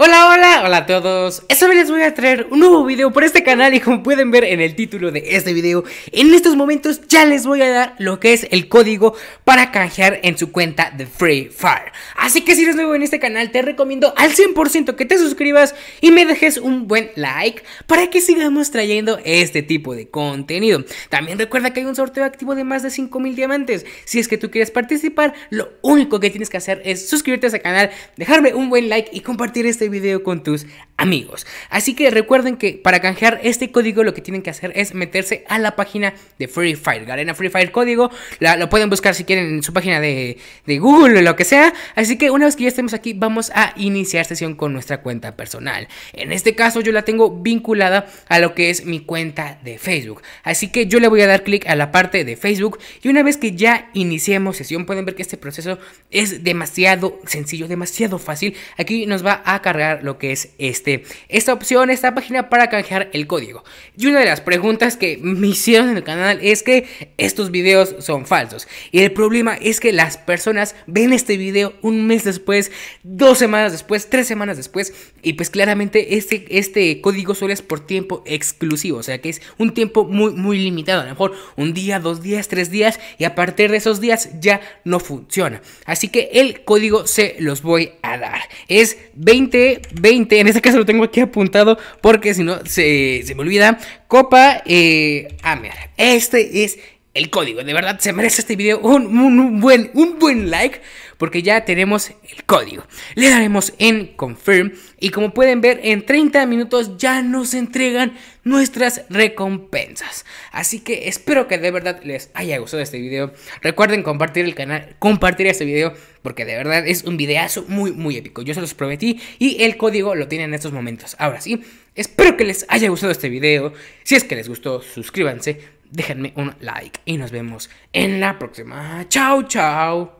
Hola, hola, hola a todos. Esta vez les voy a traer un nuevo video por este canal y como pueden ver en el título de este video, en estos momentos ya les voy a dar lo que es el código para canjear en su cuenta de Free Fire. Así que si eres nuevo en este canal, te recomiendo al 100% que te suscribas y me dejes un buen like para que sigamos trayendo este tipo de contenido. También recuerda que hay un sorteo activo de más de 5000 diamantes. Si es que tú quieres participar, lo único que tienes que hacer es suscribirte a este canal, dejarme un buen like y compartir este video con tus amigos. Así que recuerden que para canjear este código lo que tienen que hacer es meterse a la página de Free Fire. Garena Free Fire código, la, lo pueden buscar si quieren en su página de, Google o lo que sea. Así que una vez que ya estemos aquí vamos a iniciar sesión con nuestra cuenta personal. En este caso yo la tengo vinculada a lo que es mi cuenta de Facebook. Así que yo le voy a dar clic a la parte de Facebook y una vez que ya iniciemos sesión pueden ver que este proceso es demasiado sencillo, demasiado fácil. Aquí nos va a cargar lo que es este este, esta opción, esta página para canjear el código. Y una de las preguntas que me hicieron en el canal es que estos videos son falsos. Y el problema es que las personas ven este video un mes después, dos semanas después, tres semanas después. Y pues claramente este, este código solo es por tiempo exclusivo. O sea que es un tiempo muy, muy limitado. A lo mejor un día, dos días, tres días. Y a partir de esos días ya no funciona. Así que el código se los voy a dar. Es 2020, en este caso lo tengo aquí apuntado porque si no se, se me olvida. Copa eh, Amer. Ah, este es el código. De verdad se merece este video un, buen, un buen like porque ya tenemos el código. Le daremos en confirm y como pueden ver en 30 minutos ya nos entregan nuestras recompensas. Así que espero que de verdad les haya gustado este video. Recuerden compartir el canal, compartir este video porque de verdad es un videazo muy muy épico. Yo se los prometí y el código lo tienen en estos momentos. Ahora sí, espero que les haya gustado este video. Si es que les gustó, suscríbanse déjenme un like y nos vemos en la próxima. Chao, chao.